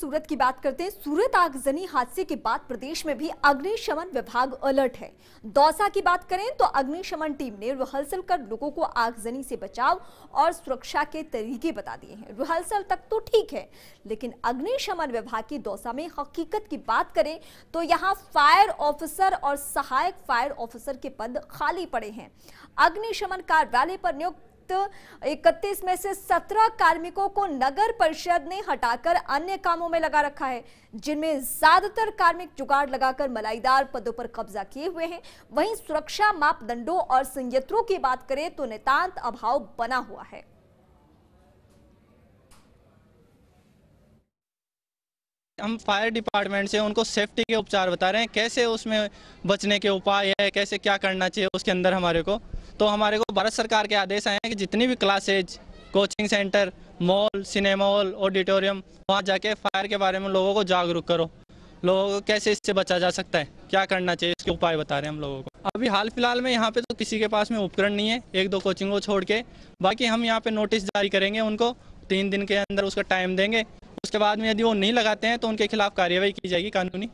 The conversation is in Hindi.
सूरत की बात करते हैं सूरत आगजनी हादसे के बाद प्रदेश में भी अग्निशमन विभाग अलर्ट है दौसा की बात करें तो अग्निशमन टीम ने रिहर्सल कर लोगों को आगजनी से बचाव और सुरक्षा के तरीके बता दिए हैं रिहर्सल तक तो ठीक है लेकिन अग्निशमन विभाग की दौसा में हकीकत की बात करें तो यहाँ फायर ऑफिसर और सहायक फायर ऑफिसर के पद खाली पड़े हैं अग्निशमन कार्यालय पर नियुक्त सहित 31 में से 17 कार्मिकों को नगर परिषद ने हटाकर अन्य कामों में लगा रखा है जिनमें ज्यादातर कार्मिक जुगाड़ लगाकर मलाईदार पदों पर कब्जा किए हुए हैं वहीं सुरक्षा मापदंडों और संयंत्रों की बात करें तो नितान्त अभाव बना हुआ है हम फायर डिपार्टमेंट से उनको सेफ्टी के उपचार बता रहे हैं कैसे उसमें बचने के उपाय है कैसे क्या करना चाहिए उसके अंदर हमारे को तो हमारे को भारत सरकार के आदेश आए हैं कि जितनी भी classes coaching centre mall cinema hall auditorium वहाँ जाके फायर के बारे में लोगों को जागरूक करो लोगों को कैसे इससे बचा जा सकता है क्या करना चाहिए इसके उपाय बता रहे हैं हम लोगों को अभी हाल फिलहाल में यहाँ पे तो किसी के पास में उपकरण नहीं है एक दो कोचिंग को छोड़ के बाकी हम यहाँ पे नोटिस जारी करेंगे उनको तीन दिन के अंदर उसका टाइम देंगे उसके बाद में यदि वो नहीं लगाते हैं तो उनके खिलाफ कार्यवाही की जाएगी कानूनी